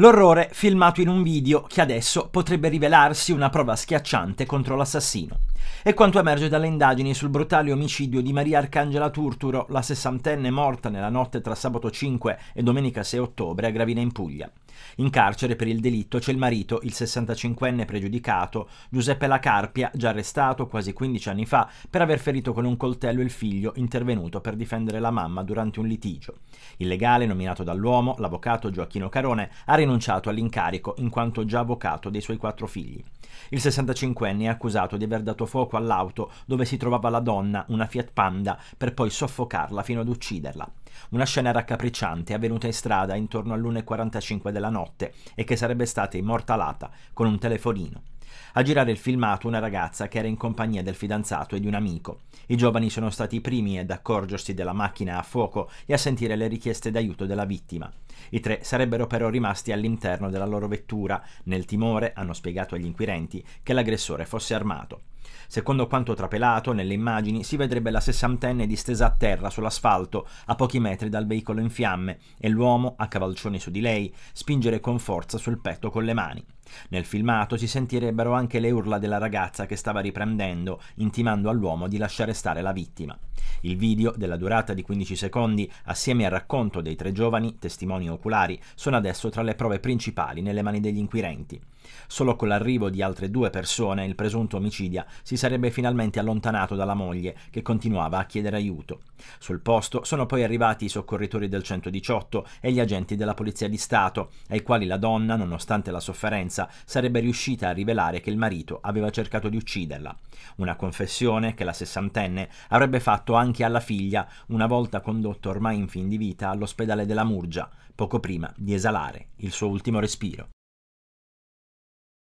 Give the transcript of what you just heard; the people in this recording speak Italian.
L'orrore filmato in un video che adesso potrebbe rivelarsi una prova schiacciante contro l'assassino. È quanto emerge dalle indagini sul brutale omicidio di Maria Arcangela Turturo, la sessantenne morta nella notte tra sabato 5 e domenica 6 ottobre a Gravina in Puglia. In carcere per il delitto c'è il marito, il 65enne pregiudicato, Giuseppe Lacarpia, già arrestato quasi 15 anni fa per aver ferito con un coltello il figlio intervenuto per difendere la mamma durante un litigio. Il legale nominato dall'uomo, l'avvocato Gioacchino Carone, ha rinunciato all'incarico in quanto già avvocato dei suoi quattro figli. Il 65enne è accusato di aver dato fuoco all'auto dove si trovava la donna, una Fiat Panda, per poi soffocarla fino ad ucciderla. Una scena raccapricciante è avvenuta in strada intorno all'1.45 della quella notte e che sarebbe stata immortalata con un telefonino. A girare il filmato una ragazza che era in compagnia del fidanzato e di un amico. I giovani sono stati i primi ad accorgersi della macchina a fuoco e a sentire le richieste d'aiuto della vittima. I tre sarebbero però rimasti all'interno della loro vettura, nel timore, hanno spiegato agli inquirenti, che l'aggressore fosse armato. Secondo quanto trapelato nelle immagini si vedrebbe la sessantenne distesa a terra sull'asfalto a pochi metri dal veicolo in fiamme e l'uomo, a cavalcioni su di lei, spingere con forza sul petto con le mani. Nel filmato si sentirebbero anche le urla della ragazza che stava riprendendo, intimando all'uomo di lasciare stare la vittima. Il video, della durata di 15 secondi, assieme al racconto dei tre giovani, testimoni oculari, sono adesso tra le prove principali nelle mani degli inquirenti. Solo con l'arrivo di altre due persone il presunto omicidia si sarebbe finalmente allontanato dalla moglie, che continuava a chiedere aiuto. Sul posto sono poi arrivati i soccorritori del 118 e gli agenti della Polizia di Stato, ai quali la donna, nonostante la sofferenza, sarebbe riuscita a rivelare che il marito aveva cercato di ucciderla. Una confessione che la sessantenne avrebbe fatto anche alla figlia una volta condotto ormai in fin di vita all'ospedale della Murgia, poco prima di esalare il suo ultimo respiro.